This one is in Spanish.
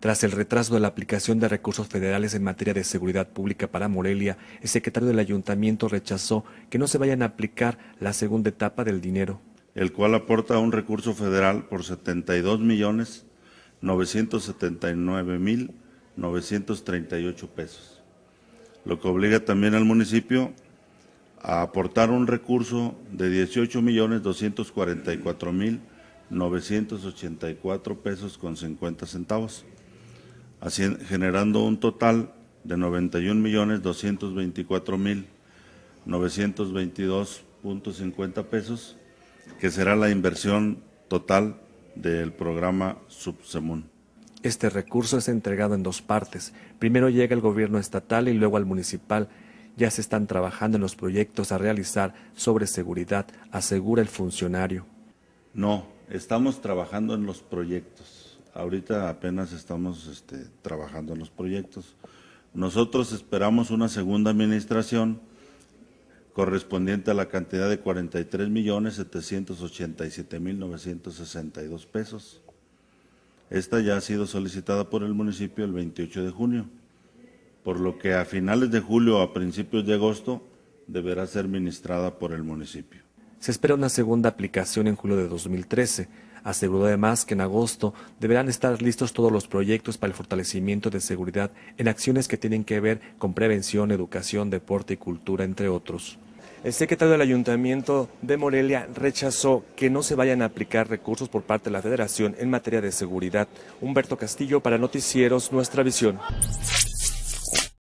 Tras el retraso de la aplicación de recursos federales en materia de seguridad pública para Morelia, el secretario del ayuntamiento rechazó que no se vayan a aplicar la segunda etapa del dinero. El cual aporta un recurso federal por 72 millones 979 mil 938 pesos, lo que obliga también al municipio a aportar un recurso de 18 millones 244 mil 984 pesos con 50 centavos generando un total de 91.224.922.50 pesos, que será la inversión total del programa Subsemun. Este recurso es entregado en dos partes. Primero llega al gobierno estatal y luego al municipal. Ya se están trabajando en los proyectos a realizar sobre seguridad, asegura el funcionario. No, estamos trabajando en los proyectos. Ahorita apenas estamos este, trabajando en los proyectos. Nosotros esperamos una segunda administración correspondiente a la cantidad de 43 millones 787 mil 962 pesos. Esta ya ha sido solicitada por el municipio el 28 de junio, por lo que a finales de julio o a principios de agosto deberá ser ministrada por el municipio. Se espera una segunda aplicación en julio de 2013. Aseguró además que en agosto deberán estar listos todos los proyectos para el fortalecimiento de seguridad en acciones que tienen que ver con prevención, educación, deporte y cultura, entre otros. El secretario del Ayuntamiento de Morelia rechazó que no se vayan a aplicar recursos por parte de la Federación en materia de seguridad. Humberto Castillo para Noticieros Nuestra Visión.